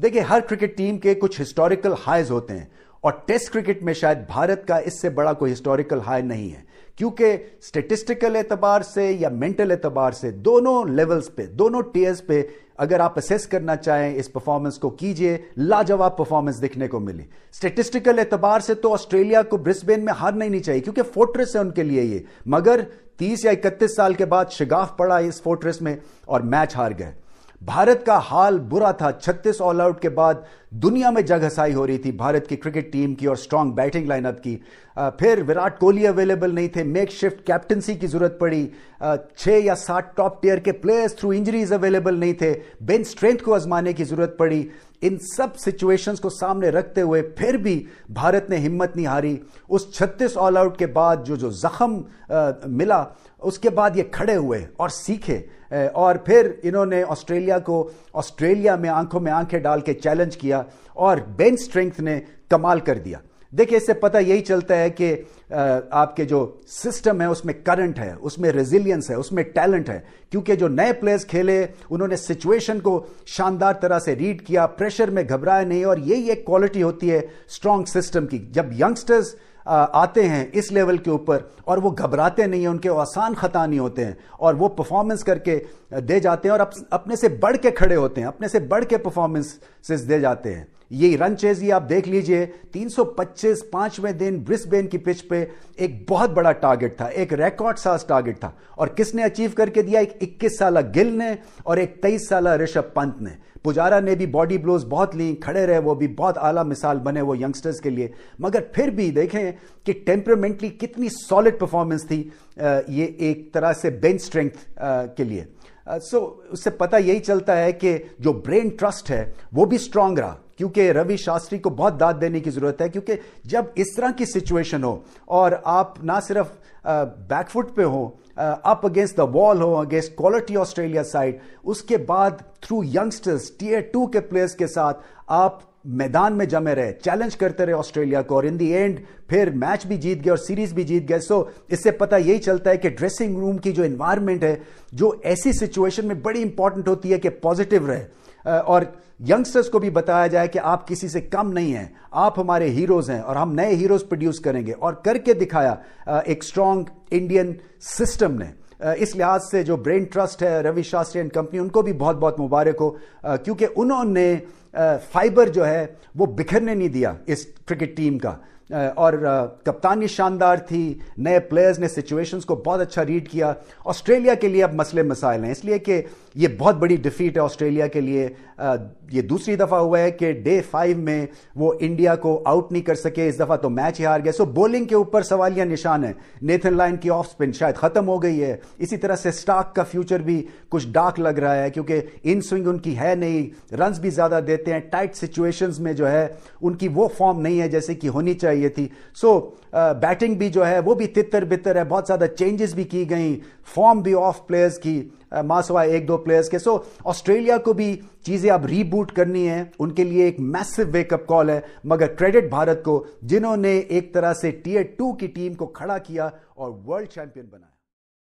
देखिए हर cricket team के कुछ हिस्टोरिकल हाइज होते हैं और टेस्ट क्रिकेट में शायद भारत का इससे बड़ा कोई हिस्टोरिकल हाई नहीं है क्योंकि स्टेटिस्टिकल एतबार से या मेंटल एतबार से दोनों लेवल्स पे दोनों टीयर्स पे अगर आप असेस करना चाहें इस परफॉर्मेंस को कीजिए लाजवाब परफॉर्मेंस दिखने को मिली स्टेटिस्टिकल एतबार से तो ऑस्ट्रेलिया को ब्रिस्बेन में हारना नहीं चाहिए क्योंकि फोर्ट्रेस है उनके लिए ये मगर 30 या 31 साल के बाद शिगाफ पड़ा इस फोर्ट्रेस में और मैच हार गए भारत का हाल बुरा था 36 ऑल आउट के बाद दुनिया में जगहसाई हो रही थी भारत की क्रिकेट टीम की और स्ट्रांग बैटिंग लाइनअप की फिर विराट कोहली अवेलेबल नहीं थे मेक शिफ्ट कैप्टनसी की जरूरत पड़ी छः या सात टॉप टीयर के प्लेयर्स थ्रू इंजरीज अवेलेबल नहीं थे बेन स्ट्रेंथ को आजमाने की जरूरत पड़ी इन सब सिचुएशंस को सामने रखते हुए फिर भी भारत ने हिम्मत नहीं हारी उस 36 ऑल आउट के बाद जो जो जख्म मिला उसके बाद ये खड़े हुए और सीखे और फिर इन्होंने ऑस्ट्रेलिया को ऑस्ट्रेलिया में आंखों में आंखें डाल के चैलेंज किया और बेन स्ट्रेंथ ने कमाल कर दिया देखिए इससे पता यही चलता है कि आपके जो सिस्टम है उसमें करंट है उसमें रेजिलियंस है उसमें टैलेंट है क्योंकि जो नए प्लेयर्स खेले उन्होंने सिचुएशन को शानदार तरह से रीड किया प्रेशर में घबराया नहीं और यही एक क्वालिटी होती है स्ट्रांग सिस्टम की जब यंगस्टर्स आते हैं इस लेवल के ऊपर और वो घबराते नहीं हैं उनके आसान ख़ता नहीं होते हैं और वो परफॉर्मेंस करके दे जाते हैं और अप, अपने से बढ़ के खड़े होते हैं अपने से बढ़ के परफॉर्मेंसेस दे जाते हैं ये रन चेज ये आप देख लीजिए 325 पांचवें दिन ब्रिस्बेन की पिच पे एक बहुत बड़ा टारगेट था एक रिकॉर्ड साज टारगेट था और किसने अचीव करके दिया एक इक्कीस साल गिल ने और एक तेईस साल ऋषभ पंत ने पुजारा ने भी बॉडी ब्लोज बहुत ली खड़े रहे वो भी बहुत आला मिसाल बने वो यंगस्टर्स के लिए मगर फिर भी देखें कि टेम्परमेंटली कितनी सॉलिड परफॉर्मेंस थी ये एक तरह से बेंच स्ट्रेंथ के लिए सो so, उससे पता यही चलता है कि जो ब्रेन ट्रस्ट है वो भी स्ट्रांग रहा क्योंकि रवि शास्त्री को बहुत दाद देने की ज़रूरत है क्योंकि जब इस तरह की सिचुएशन हो और आप ना सिर्फ बैकफुट पे हो अप अगेंस्ट द वॉल हो अगेंस्ट क्वालिटी ऑस्ट्रेलिया साइड उसके बाद थ्रू यंगस्टर्स टीयर टू के प्लेयर्स के साथ आप मैदान में जमे रहे चैलेंज करते रहे ऑस्ट्रेलिया को और इन दी एंड फिर मैच भी जीत गए और सीरीज भी जीत गए सो इससे पता यही चलता है कि ड्रेसिंग रूम की जो इन्वायरमेंट है जो ऐसी सिचुएशन में बड़ी इंपॉर्टेंट होती है कि पॉजिटिव रहे और यंगस्टर्स को भी बताया जाए कि आप किसी से कम नहीं हैं आप हमारे हीरोज हैं और हम नए हीरोज प्रोड्यूस करेंगे और करके दिखाया एक स्ट्रांग इंडियन सिस्टम ने इस लिहाज से जो ब्रेन ट्रस्ट है रवि शास्त्री एंड कंपनी उनको भी बहुत बहुत मुबारक हो क्योंकि उन्होंने फाइबर जो है वो बिखरने नहीं दिया इस क्रिकेट टीम का और कप्तानी शानदार थी नए प्लेयर्स ने सिचुएशंस को बहुत अच्छा रीड किया ऑस्ट्रेलिया के लिए अब मसले मसाइल हैं इसलिए कि ये बहुत बड़ी डिफीट है ऑस्ट्रेलिया के लिए ये दूसरी दफ़ा हुआ है कि डे फाइव में वो इंडिया को आउट नहीं कर सके इस दफ़ा तो मैच ही हार गया सो बॉलिंग के ऊपर सवालिया निशान है नेथन लाइन की ऑफ स्पिन शायद ख़त्म हो गई है इसी तरह से स्टाक का फ्यूचर भी कुछ डार्क लग रहा है क्योंकि इन स्विंग उनकी है नहीं रन भी ज़्यादा देते हैं टाइट सिचुएशन में जो है उनकी वो फॉर्म नहीं है जैसे कि होनी चाहिए चाहिए थी सो so, बैटिंग uh, भी जो है वो भी तितर बितर है बहुत ज़्यादा चेंजेस भी की गई फॉर्म भी ऑफ प्लेयर्स की uh, मासवा एक दो प्लेयर्स के सो ऑस्ट्रेलिया को भी चीज़ें अब रीबूट करनी है उनके लिए एक मैसिव वेकअप कॉल है मगर क्रेडिट भारत को जिन्होंने एक तरह से टीयर टू की टीम को खड़ा किया और वर्ल्ड चैंपियन बनाया